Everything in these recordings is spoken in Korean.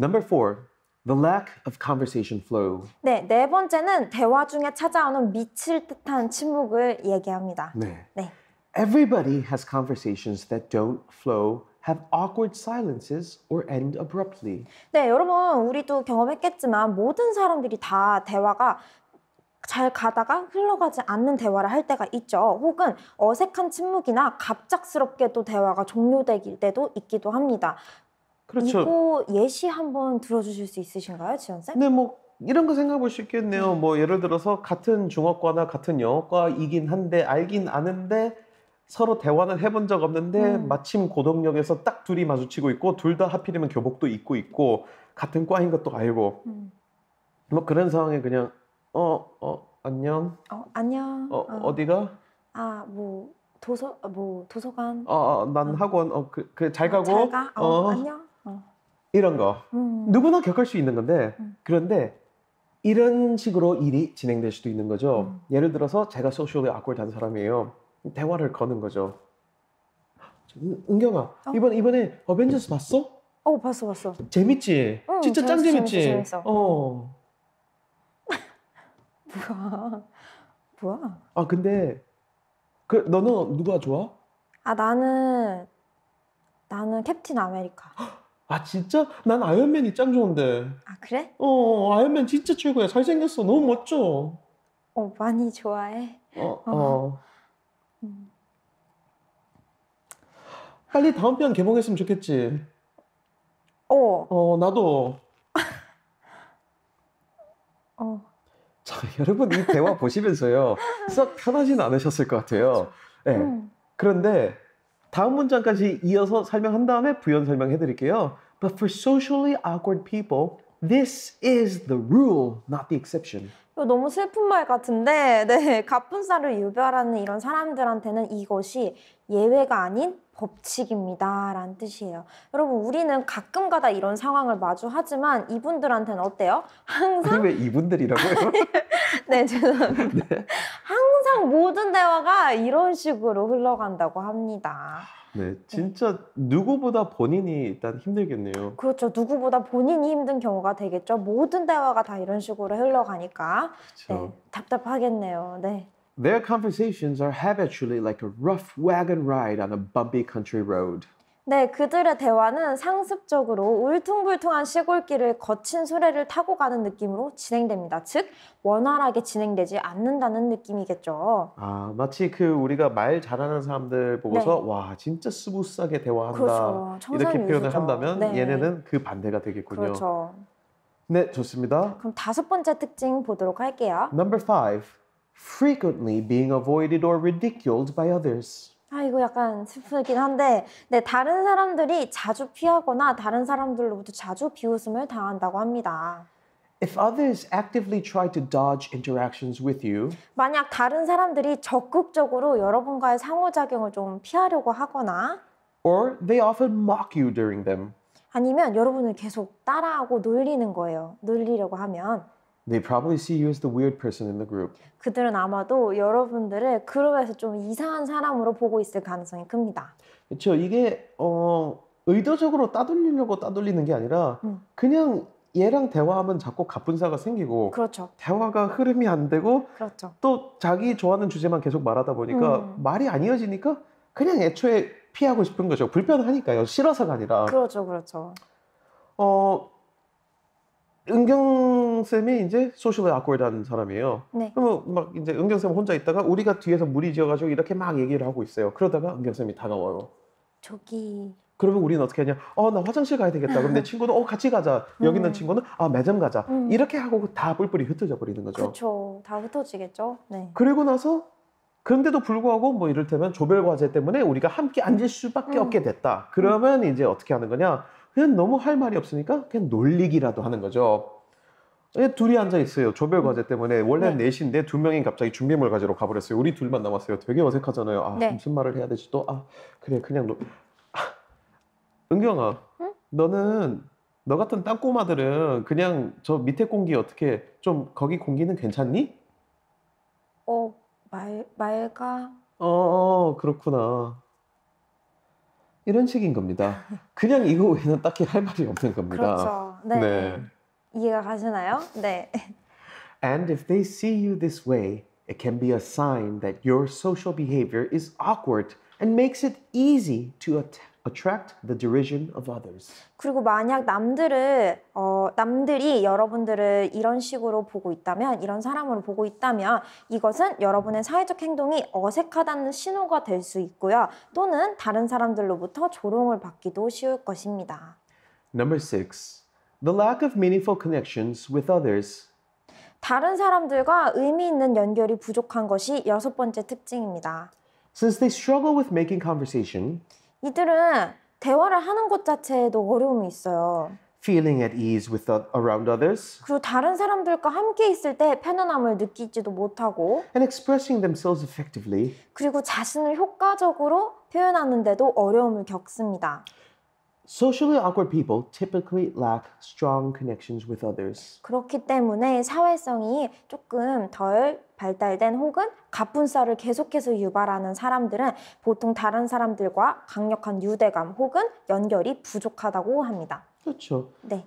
Number four, the lack of conversation flow. 네, 네 번째는 대화 중에 찾아오는 미칠 듯한 침묵을 얘기합니다. 네. 네. Everybody has conversations that don't flow have awkward silences or end abruptly. 네, 여러분 우리도 경험했겠지만 모든 사람들이 다 대화가 잘 가다가 흘러가지 않는 대화를 할 때가 있죠. 혹은 어색한 침묵이나 갑작스럽게 또 대화가 종료될 때도 있기도 합니다. 그렇죠. 이거 예시 한 번 들어주실 수 있으신가요, 지원 쌤? 네, 뭐 이런 거 생각해 볼수 있겠네요. 음. 뭐 예를 들어서 같은 중어과나 같은 영어과이긴 한데 알긴 아는데 서로 대화는 해본 적 없는데 음. 마침 고동역에서 딱 둘이 마주치고 있고 둘 다 하필이면 교복도 입고 있고 같은 과인 것도 알고 음. 뭐 그런 상황에 그냥 어어 어, 안녕 어 안녕 어, 어. 어디가 아 뭐 도서 아, 뭐 도서관 어난 어, 어, 학원 어그잘 그, 그 어, 가고 잘 가? 어, 안녕 이런 거 음. 누구나 겪을 수 있는 건데 음. 그런데 이런 식으로 일이 진행될 수도 있는 거죠. 음. 예를 들어서 제가 소셜리 아쿠드한 사람이에요. 대화를 거는 거죠. 은경아 어? 이번 이번에 어벤져스 봤어? 어 봤어 봤어. 재밌지. 응, 진짜 짱 재밌지. 재밌어, 재밌어. 어. 뭐야 뭐야. 아 근데 그 너는 누가 좋아? 아 나는 나는 캡틴 아메리카. 아 진짜? 난 아이언맨이 짱 좋은데. 아 그래? 어, 어 아이언맨 진짜 최고야. 잘생겼어. 너무 멋져. 어 많이 좋아해. 어. 어. 어. 빨리 다음 편 개봉했으면 좋겠지. 어. 어 나도. 어. 자 여러분 이 대화 보시면서요 썩편하진 않으셨을 것 같아요. 네. 음. 그런데 다음 문장까지 이어서 설명한 다음에 부연 설명해 드릴게요. But for socially awkward people, this is the rule, not the exception. 너무 슬픈 말 같은데, 네, 갑분싸를 유별하는 이런 사람들한테는 이것이 예외가 아닌 법칙입니다. 라는 뜻이에요. 여러분, 우리는 가끔 가다 이런 상황을 마주하지만 이분들한테는 어때요? 항상. 아니, 왜 이분들이라고요? 네, 죄송합니다. 네. 항상 모든 대화가 이런 식으로 흘러간다고 합니다. 네, 진짜 누구보다 본인이 일단 힘들겠네요. 그렇죠. 누구보다 본인이 힘든 경우가 되겠죠. 모든 대화가 다 이런 식으로 흘러가니까 네, 답답하겠네요. 네. Their conversations are habitually like a rough wagon ride on a bumpy country road. 네, 그들의 대화는 상습적으로 울퉁불퉁한 시골길을 거친 수레를 타고 가는 느낌으로 진행됩니다. 즉, 원활하게 진행되지 않는다는 느낌이겠죠. 아, 마치 그 우리가 말 잘하는 사람들 보고서 네. 와, 진짜 스무스하게 대화한다. 그렇죠. 이렇게 표현을 유지죠. 한다면 네. 얘네는 그 반대가 되겠군요. 그렇죠. 네, 좋습니다. 그럼 다섯 번째 특징 보도록 할게요. Number five, frequently being avoided or ridiculed by others. 아 이거 약간 슬프긴 한데 네, 다른 사람들이 자주 피하거나 다른 사람들로부터 자주 비웃음을 당한다고 합니다. If others actively try to dodge interactions with you, 만약 다른 사람들이 적극적으로 여러분과의 상호작용을 좀 피하려고 하거나 or they often mock you during them. 아니면 여러분을 계속 따라하고 놀리는 거예요. 놀리려고 하면 They probably see you as the weird person in the group. 그들은 아마도 여러분들을 그룹에서 좀 이상한 사람으로 보고 있을 가능성이 큽니다. 그렇죠. 이게 어 의도적으로 따돌리려고 따돌리는 게 아니라 음. 그냥 얘랑 대화하면 자꾸 갑분사가 생기고 그렇죠. 대화가 흐름이 안 되고 그렇죠. 또 자기 좋아하는 주제만 계속 말하다 보니까 음. 말이 안 이어지니까 그냥 애초에 피하고 싶은 거죠. 불편하니까요. 싫어서가 아니라. 그렇죠. 그렇죠. 어 은경 쌤이 이제 소셜 아코드라는 사람이에요. 네. 그러면 막 이제 은경 쌤 혼자 있다가 우리가 뒤에서 무리 지어가지고 이렇게 막 얘기를 하고 있어요. 그러다가 은경 쌤이 다가와요. 저기. 그러면 우리는 어떻게 하냐? 어나 화장실 가야 되겠다. 그럼 내 친구는 어 같이 가자. 음. 여기 있는 친구는 아 매점 가자. 음. 이렇게 하고 다 뿔뿔이 흩어져 버리는 거죠. 그렇죠. 다 흩어지겠죠. 네. 그리고 나서 그런데도 불구하고 뭐 이를테면 조별 과제 때문에 우리가 함께 앉을 수밖에 음. 없게 됐다. 그러면 음. 이제 어떻게 하는 거냐? 그냥 너무 할 말이 없으니까 그냥 놀리기라도 하는 거죠. 예, 둘이 앉아 있어요. 조별 과제 때문에 원래 넷인데 네. 네 두 명이 갑자기 준비물 가지러 가버렸어요. 우리 둘만 남았어요. 되게 어색하잖아요. 아 네. 무슨 말을 해야 되지 또? 아 그래 그냥 노... 아, 은경아, 응? 너는 너 같은 땅꼬마들은 그냥 저 밑에 공기 어떻게 좀 거기 공기는 괜찮니? 어 말, 말가? 어, 어 그렇구나. 이런 식인 겁니다. 그냥 이거 외에는 딱히 할 말이 없는 겁니다. 그렇죠. 네. 네. 이해가 가시나요? 네. And if they see you this way, it can be a sign that your social behavior is awkward and makes it easy to attack. attract the derision of others. 그리고 만약 남들을 어, 남들이 여러분들을 이런 식으로 보고 있다면 이런 사람으로 보고 있다면 이것은 여러분의 사회적 행동이 어색하다는 신호가 될 수 있고요. 또는 다른 사람들로부터 조롱을 받기도 쉬울 것입니다. Number 6. The lack of meaningful connections with others. 다른 사람들과 의미 있는 연결이 부족한 것이 여섯 번째 특징입니다. Since they struggle with making conversation, 이들은 대화를 하는 것 자체에도 어려움이 있어요. feeling at ease with the, around others. 그리고 다른 사람들과 함께 있을 때 편안함을 느끼지도 못하고 and expressing themselves effectively. 그리고 자신을 효과적으로 표현하는데도 어려움을 겪습니다. Socially awkward people typically lack strong connections with others. 그렇기 때문에 사회성이 조금 덜 발달된 혹은 갑분싸를 계속해서 유발하는 사람들은 보통 다른 사람들과 강력한 유대감 혹은 연결이 부족하다고 합니다. 그렇죠. 네.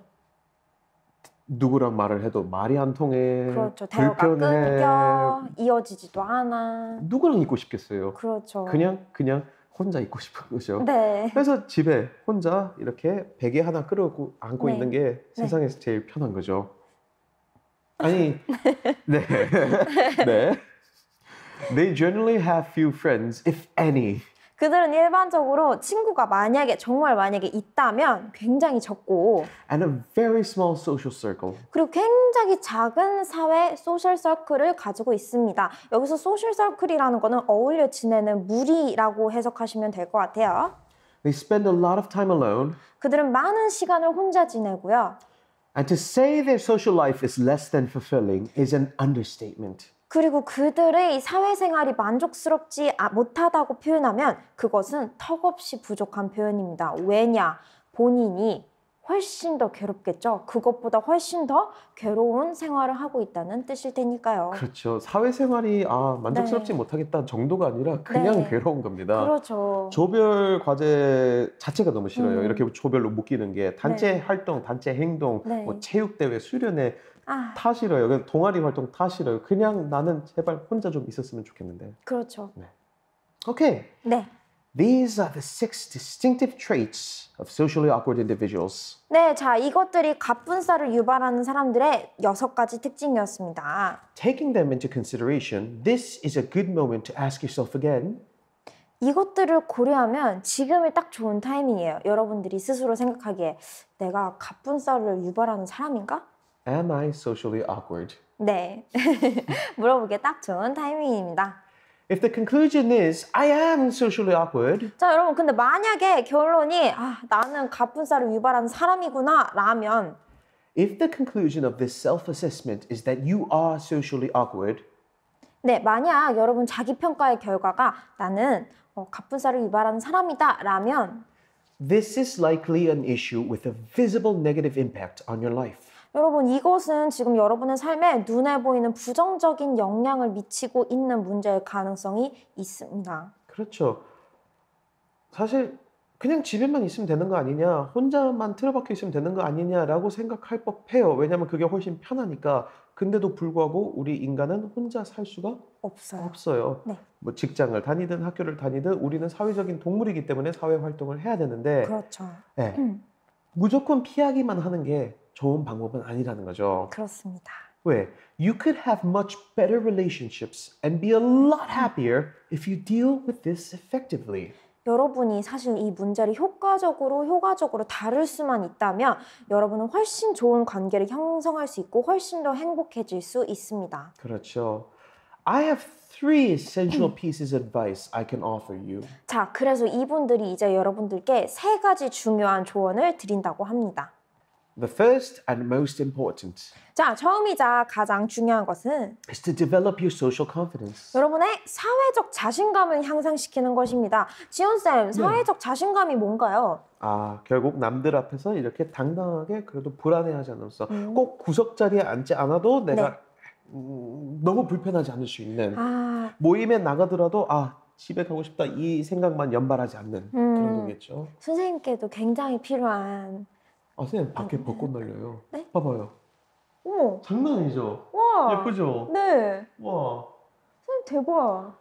누구랑 말을 해도 말이 안 통해. 그렇죠. 대화가 끊겨 이어지지도 않아. 누구랑 있고 싶겠어요. 그렇죠. 그냥 그냥 혼자 있고 싶은 거죠. 네. 그래서 집에 혼자 이렇게 베개 하나 끌어 안고 네. 있는 게 네. 세상에서 네. 제일 편한 거죠. 아니, 네. 네. They generally have few friends, if any. 그들은 일반적으로 친구가 만약에 정말 만약에 있다면 굉장히 적고 and a very small social circle. 그리고 굉장히 작은 사회 소셜 서클을 가지고 있습니다. 여기서 소셜 서클이라는 거는 어울려 지내는 무리라고 해석하시면 될 것 같아요. They spend a lot of time alone. 그들은 많은 시간을 혼자 지내고요. And to say their social life is less than fulfilling is an understatement. 그리고 그들의 사회생활이 만족스럽지 못하다고 표현하면 그것은 턱없이 부족한 표현입니다. 왜냐? 본인이 훨씬 더 괴롭겠죠. 그것보다 훨씬 더 괴로운 생활을 하고 있다는 뜻일 테니까요. 그렇죠. 사회생활이 아 만족스럽지 네. 못하겠다 정도가 아니라 그냥 네. 괴로운 겁니다. 그렇죠. 조별 과제 자체가 너무 싫어요. 음. 이렇게 조별로 묶이는 게 단체 네. 활동, 단체 행동, 네. 뭐 체육 대회, 수련회 아. 다 싫어요. 그냥 동아리 활동 다 싫어요. 그냥 나는 제발 혼자 좀 있었으면 좋겠는데. 그렇죠. 네. 오케이. 네. These are the six distinctive traits of socially awkward individuals. 네, 자 이것들이 갑분싸를 유발하는 사람들의 여섯 가지 특징이었습니다. Taking them into consideration, this is a good moment to ask yourself again. 이것들을 고려하면 지금이 딱 좋은 타이밍이에요. 여러분들이 스스로 생각하기에 내가 갑분싸를 유발하는 사람인가? Am I socially awkward? 네, 물어보기에 딱 좋은 타이밍입니다. If the conclusion is I am socially awkward. 자 여러분 근데 만약에 결론이 아 나는 갑분싸를 유발한 사람이구나라면. If the conclusion of this self-assessment is that you are socially awkward. 네 만약 여러분 자기 평가의 결과가 나는 어, 갑분싸를 유발하는 사람이다라면. This is likely an issue with a visible negative impact on your life. 여러분, 이것은 지금 여러분의 삶에 눈에 보이는 부정적인 영향을 미치고 있는 문제일 가능성이 있습니다. 그렇죠. 사실 그냥 집에만 있으면 되는 거 아니냐, 혼자만 틀어박혀 있으면 되는 거 아니냐라고 생각할 법해요. 왜냐하면 그게 훨씬 편하니까. 근데도 불구하고 우리 인간은 혼자 살 수가 없어요. 없어요. 네. 뭐 직장을 다니든 학교를 다니든 우리는 사회적인 동물이기 때문에 사회 활동을 해야 되는데, 그렇죠. 네. 음. 무조건 피하기만 하는 게 좋은 방법은 아니라는 거죠. 그렇습니다. 왜? You could have much better relationships and be a lot happier if you deal with this effectively. 여러분이 사실 이 문제를 효과적으로 효과적으로 다룰 수만 있다면 여러분은 훨씬 좋은 관계를 형성할 수 있고 훨씬 더 행복해질 수 있습니다. 그렇죠. I have three essential pieces of advice I can offer you. 자, 그래서 이분들이 이제 여러분들께 세 가지 중요한 조언을 드린다고 합니다. The first and most important 자, 처음이자 가장 중요한 것은 is to develop your social confidence. 여러분의 사회적 자신감을 향상시키는 것입니다. 지훈쌤, 네. 사회적 자신감이 뭔가요? 아, 결국 남들 앞에서 이렇게 당당하게 그래도 불안해하지 않으면서 음. 꼭 구석 자리에 앉지 않아도 내가 네. 음, 너무 불편하지 않을 수 있는 아, 모임에 나가더라도 아 집에 가고 싶다 이 생각만 연발하지 않는 그런 음. 거겠죠. 선생님께도 굉장히 필요한 아, 선생님 어. 밖에 벚꽃 날려요. 네? 봐봐요. 어머. 장난 아니죠? 와. 예쁘죠? 네. 와. 선생님 대박.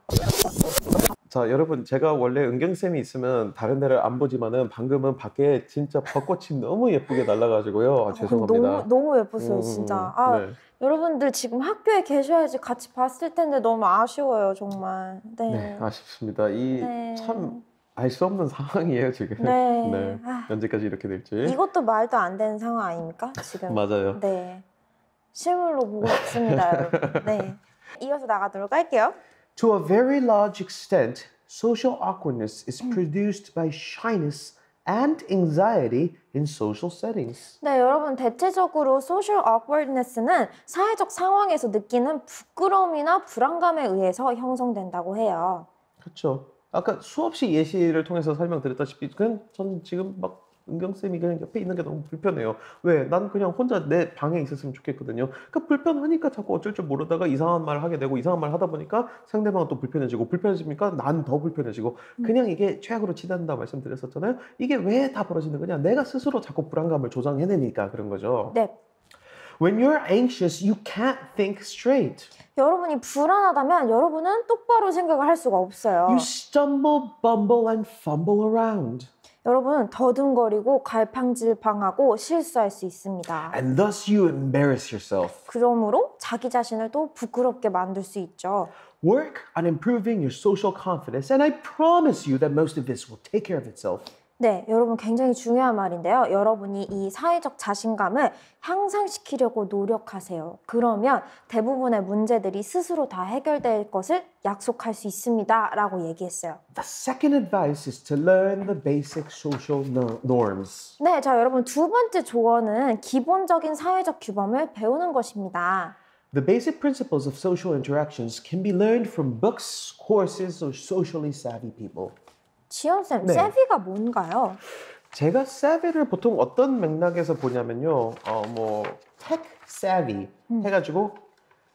자 여러분 제가 원래 은경쌤이 있으면 다른 데를 안 보지만은 방금은 밖에 진짜 벚꽃이 너무 예쁘게 날라가지고요 아, 어, 죄송합니다 너무, 너무 예뻤어요 음, 진짜 음, 음. 아 네. 여러분들 지금 학교에 계셔야지 같이 봤을 텐데 너무 아쉬워요 정말 네, 네 아쉽습니다 이참 네. 알수 없는 상황이에요 지금. 네. 네. 아. 언제까지 이렇게 될지. 이것도 말도 안 되는 상황 아닙니까 지금? 맞아요. 네. 실물로 보고 있습니다, 여러분. 네. 이어서 나가도록 할게요. To a very large extent, social awkwardness is produced by shyness and anxiety in social settings. 네, 여러분 대체적으로 social awkwardness는 사회적 상황에서 느끼는 부끄러움이나 불안감에 의해서 형성된다고 해요. 그렇죠. 아까 수없이 예시를 통해서 설명드렸다시피 그냥 전 지금 막 은경쌤이 그냥 옆에 있는 게 너무 불편해요. 왜? 난 그냥 혼자 내 방에 있었으면 좋겠거든요. 그러니까 불편하니까 자꾸 어쩔 줄 모르다가 이상한 말을 하게 되고 이상한 말을 하다 보니까 상대방은 또 불편해지고 불편해지니까 난 더 불편해지고 음. 그냥 이게 최악으로 치닫는다 말씀드렸었잖아요. 이게 왜 다 벌어지는 거냐? 내가 스스로 자꾸 불안감을 조장해내니까 그런 거죠. 네. When you're anxious, you can't think straight. 여러분이 불안하다면 여러분은 똑바로 생각을 할 수가 없어요. You stumble, bumble and fumble around. 여러분 더듬거리고 갈팡질팡하고 실수할 수 있습니다. And thus you embarrass yourself. 그러므로 자기 자신을 또 부끄럽게 만들 수 있죠. Work on improving your social confidence and I promise you that most of this will take care of itself. 네, 여러분 굉장히 중요한 말인데요. 여러분이 이 사회적 자신감을 향상시키려고 노력하세요. 그러면 대부분의 문제들이 스스로 다 해결될 것을 약속할 수 있습니다라고 얘기했어요. The second advice is to learn the basic social norms. 네, 자 여러분 두 번째 조언은 기본적인 사회적 규범을 배우는 것입니다. The basic principles of social interactions can be learned from books, courses, or socially savvy people. 지연쌤, 네. 세비가 뭔가요? 제가 세비를 보통 어떤 맥락에서 보냐면요. 어, 뭐, tech 음. 해가지고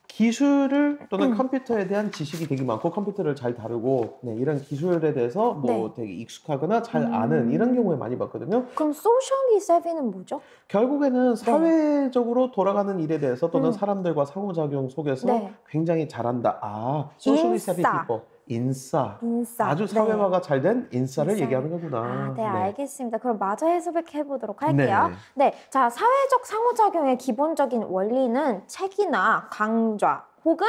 기술을 또는 음. 컴퓨터에 대한 지식이 되게 많고 컴퓨터를 잘 다루고 네, 이런 기술에 대해서 뭐 네. 되게 익숙하거나 잘 음. 아는 이런 경우에 많이 봤거든요. 그럼 소셜이 세비는 뭐죠? 결국에는 네. 사회적으로 돌아가는 일에 대해서 또는 음. 사람들과 상호작용 속에서 네. 굉장히 잘한다. 아, 소셜이 세비 비법. 인싸. 인싸. 아주 사회화가 네. 잘된 인싸를 인싸. 얘기하는 거구나. 아, 네, 네, 알겠습니다. 그럼 마저 해석해 보도록 할게요. 네. 네, 자 사회적 상호작용의 기본적인 원리는 책이나 강좌 혹은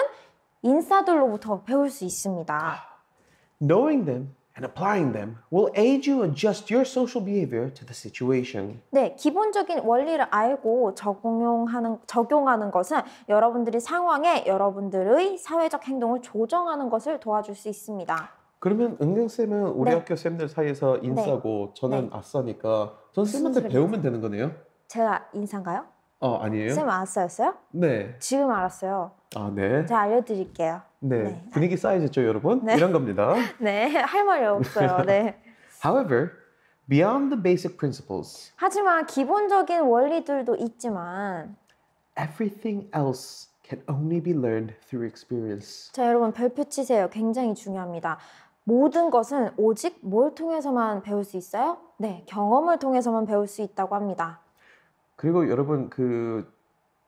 인싸들로부터 배울 수 있습니다. 아, knowing them and applying them will aid you adjust your social behavior to the situation. 네, 기본적인 원리를 알고 적용하는 적용하는 것은 여러분들이 상황에 여러분들의 사회적 행동을 조정하는 것을 도와줄 수 있습니다. 그러면 은경 쌤은 우리 네. 학교 쌤들 사이에서 인싸고 네. 저는 네. 아싸니까 전 쌤한테 배우면 되는 거네요? 제가 인상가요? 어 아니에요? 쌤 알았어요? 네. 지금 알았어요. 아 네. 제가 알려드릴게요. 네. 네. 분위기 쌓이셨죠 여러분? 네. 이런 겁니다. 네. 할 말이 없어요. 네. However, beyond the basic principles. 하지만 기본적인 원리들도 있지만 everything else can only be learned through experience. 자 여러분 별표 치세요. 굉장히 중요합니다. 모든 것은 오직 뭘 통해서만 배울 수 있어요? 네, 경험을 통해서만 배울 수 있다고 합니다. 그리고 여러분 그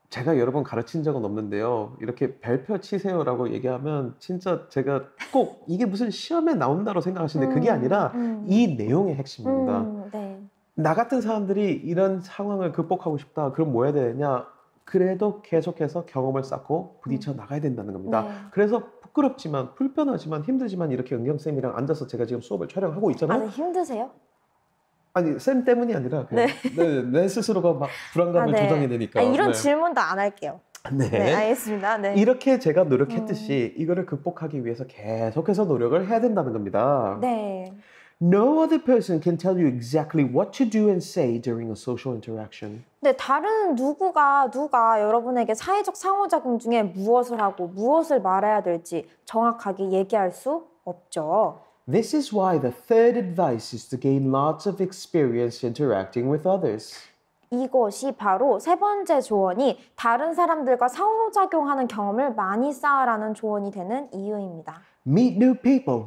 제가 여러 번 가르친 적은 없는데요. 이렇게 별표 치세요라고 얘기하면 진짜 제가 꼭 이게 무슨 시험에 나온다고 생각하시는데 음, 그게 아니라 음. 이 내용의 핵심입니다. 음, 네. 나 같은 사람들이 이런 상황을 극복하고 싶다. 그럼 뭐 해야 되냐? 그래도 계속해서 경험을 쌓고 부딪혀 음. 나가야 된다는 겁니다. 네. 그래서 부끄럽지만 불편하지만 힘들지만 이렇게 은경 쌤이랑 앉아서 제가 지금 수업을 촬영하고 있잖아요. 아, 네, 힘드세요? 아니 쌤 때문이 아니라 네. 네, 내 스스로가 막 불안감을 아, 네. 조장이 되니까 아, 이런 네. 질문도 안 할게요. 네. 네 알겠습니다. 네. 이렇게 제가 노력했듯이 음. 이거를 극복하기 위해서 계속해서 노력을 해야 된다는 겁니다. 네. No other person can tell you exactly what to do and say during a social interaction. 네, 다른 누구가 누가 여러분에게 사회적 상호작용 중에 무엇을 하고 무엇을 말해야 될지 정확하게 얘기할 수 없죠. This is why the third advice is to gain lots of experience interacting with others. 이것이 바로 세 번째 조언이 다른 사람들과 상호작용하는 경험을 많이 쌓으라는 조언이 되는 이유입니다. Meet new people.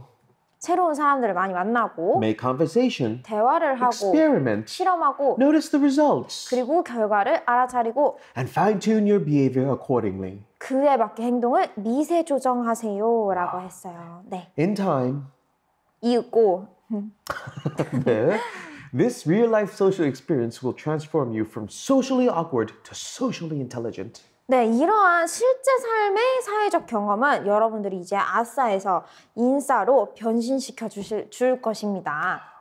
새로운 사람들을 많이 만나고 Make conversation. 대화를 하고 Experiment. 실험하고 Notice the results. 그리고 결과를 알아차리고 And fine-tune your behavior accordingly. 그에 맞게 행동을 미세 조정하세요라고 했어요. 네. In time 이윽고. 네. This real life social experience will transform you from socially awkward to socially intelligent. 네, 이러한 실제 삶의 사회적 경험은 여러분들이 이제 아싸에서 인싸로 변신시켜 주실 줄 것입니다.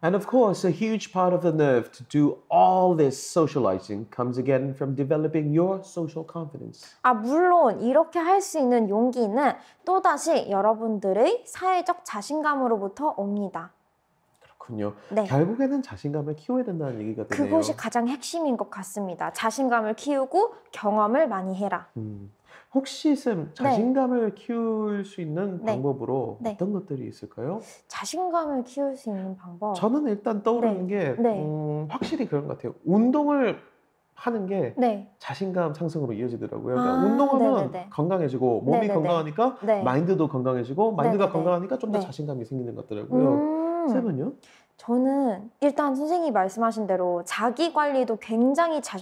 And of course, a huge part of the nerve to do all this socializing comes again from developing your social confidence. 아, 물론 이렇게 할 수 있는 용기는 또다시 여러분들의 사회적 자신감으로부터 옵니다. 그렇군요. 네. 결국에는 자신감을 키워야 된다는 얘기가 되네요. 그것이 가장 핵심인 것 같습니다. 자신감을 키우고 경험을 많이 해라. 음. 혹시 쌤 네. 자신감을 네. 키울 수 있는 네. 방법으로 네. 어떤 것들이 있을까요? 자신감을 키울 수 있는 방법. 저는 일단 떠오르는 네. 게 네. 음, 확실히 그런 것 같아요. 운동을 하는 게 네. 자신감 상승으로 이어지더라고요. 그러니까 아, 운동하면 네네네. 건강해지고 몸이 네네네. 건강하니까 네. 마인드도 건강해지고 마인드가 네네네. 건강하니까 좀 더 자신감이 생기는 것더라고요. 같 음. 쌤은요? 저는 일단 선생님이 말씀하신 대로 자기 관리도 굉장히 자,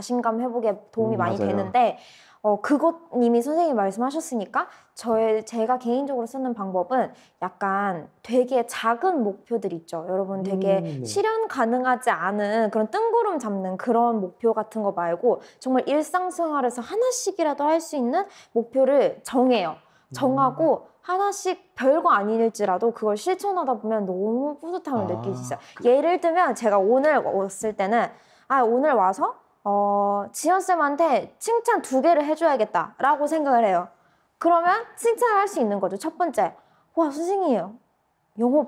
신감 회복에 도움이 음, 많이 맞아요. 되는데 어, 그것 님이 선생님이 말씀하셨으니까 저 제가 개인적으로 쓰는 방법은 약간 되게 작은 목표들 있죠. 여러분 되게 음. 네. 실현 가능하지 않은 그런 뜬구름 잡는 그런 목표 같은 거 말고 정말 일상생활에서 하나씩이라도 할 수 있는 목표를 정해요. 정하고 음. 하나씩 별거 아닐지라도 그걸 실천하다 보면 너무 뿌듯함을 아, 느끼시죠. 그... 예를 들면 제가 오늘 왔을 때는 아 오늘 와서 어, 지연쌤한테 칭찬 두 개를 해줘야겠다라고 생각을 해요. 그러면 칭찬을 할 수 있는 거죠. 첫 번째, 와, 선생님, 영어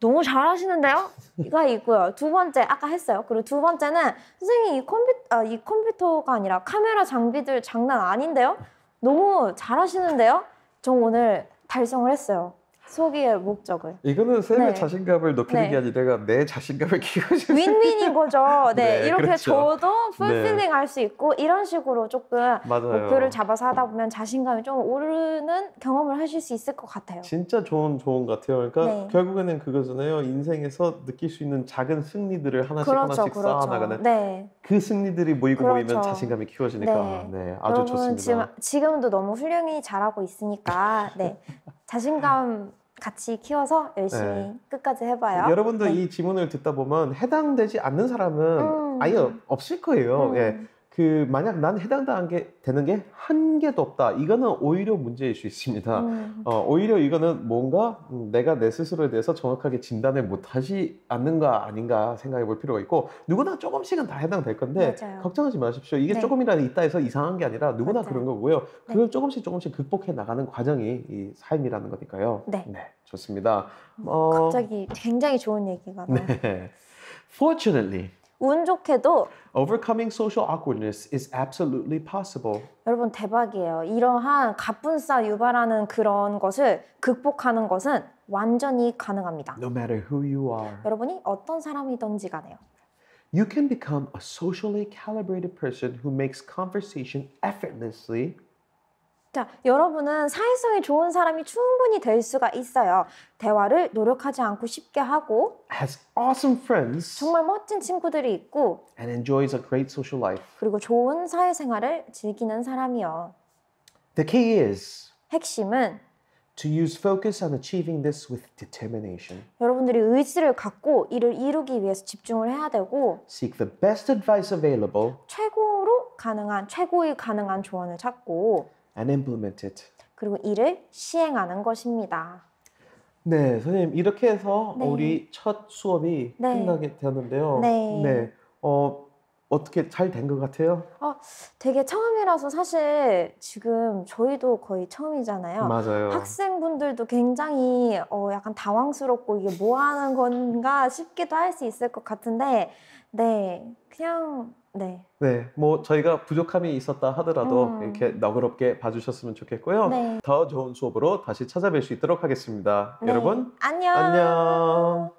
너무 잘하시는데요? 가 있고요. 두 번째, 아까 했어요. 그리고 두 번째는 선생님, 이, 컴퓨, 아, 이 컴퓨터가 아니라 카메라 장비들 장난 아닌데요? 너무 잘하시는데요? 저 오늘 달성을 했어요. 소기의 목적을. 이거는 쌤의 네. 자신감을 높이는 네. 게 아니라 내가 내 자신감을 키워는 윈윈인 거죠. 네, 네, 이렇게 그렇죠. 저도 풀필링 네. 할수 있고 이런 식으로 조금 맞아요. 목표를 잡아서 하다 보면 자신감이 좀 오르는 경험을 하실 수 있을 것 같아요. 진짜 좋은 좋은 같아요. 그러니까 결국에는 그거잖아요. 인생에서 느낄 수 있는 작은 승리들을 하나씩 그렇죠, 하나씩 그렇죠. 쌓아나가는 네. 그 승리들이 모이고 그렇죠. 모이면 자신감이 키워지니까 네. 네 아주 좋습니다. 지금, 지금도 너무 훌륭히 잘하고 있으니까 네. 자신감 같이 키워서 열심히 네. 끝까지 해봐요. 여러분도 네. 이 지문을 듣다 보면 해당되지 않는 사람은 음. 아예 없을 거예요. 예. 음. 예. 그 만약 난 해당당한 게 되는 게 한 개도 없다. 이거는 오히려 문제일 수 있습니다. 음. 어, 오히려 이거는 뭔가 음, 내가 내 스스로에 대해서 정확하게 진단을 못하지 않는가 아닌가 생각해 볼 필요가 있고 누구나 조금씩은 다 해당될 건데 맞아요. 걱정하지 마십시오. 이게 네. 조금이라도 있다 해서 이상한 게 아니라 누구나 맞아요. 그런 거고요. 네. 그걸 네. 조금씩 조금씩 극복해 나가는 과정이 이 삶이라는 거니까요. 네. 네 좋습니다. 음, 어... 갑자기 굉장히 좋은 얘기가 나 네. Fortunately, 운 좋게도 Overcoming social awkwardness is absolutely possible. 여러분 대박이에요. 이러한 갑분싸 유발하는 그런 것을 극복하는 것은 완전히 가능합니다. No matter who you are. 여러분이 어떤 사람이든지 간에요. You can become a socially calibrated person who makes conversation effortlessly 자, 여러분은 사회성이 좋은 사람이 충분히 될 수가 있어요. 대화를 노력하지 않고 쉽게 하고 has awesome friends 정말 멋진 친구들이 있고 and enjoys a great social life. 그리고 좋은 사회생활을 즐기는 사람이요. The key is 핵심은 to use focus on achieving this with determination. 여러분들이 의지를 갖고 이를 이루기 위해서 집중을 해야 되고 seek the best advice available. 최고로 가능한 최고의 가능한 조언을 찾고 and implement it. 그리고 이를 시행하는 것입니다. 네, 선생님 이렇게 해서 네. 우리 첫 수업이 네. 끝나게 되었는데요. 네. 네. 어, 어떻게 잘 된 것 같아요? 아, 되게 처음이라서 사실 지금 저희도 거의 처음이잖아요. 맞아요. 학생분들도 굉장히 어, 약간 당황스럽고 이게 뭐 하는 건가 싶기도 할 수 있을 것 같은데, 네, 그냥 네. 네, 뭐 저희가 부족함이 있었다 하더라도 음. 이렇게 너그럽게 봐주셨으면 좋겠고요. 네. 더 좋은 수업으로 다시 찾아뵐 수 있도록 하겠습니다. 네. 여러분 안녕. 안녕.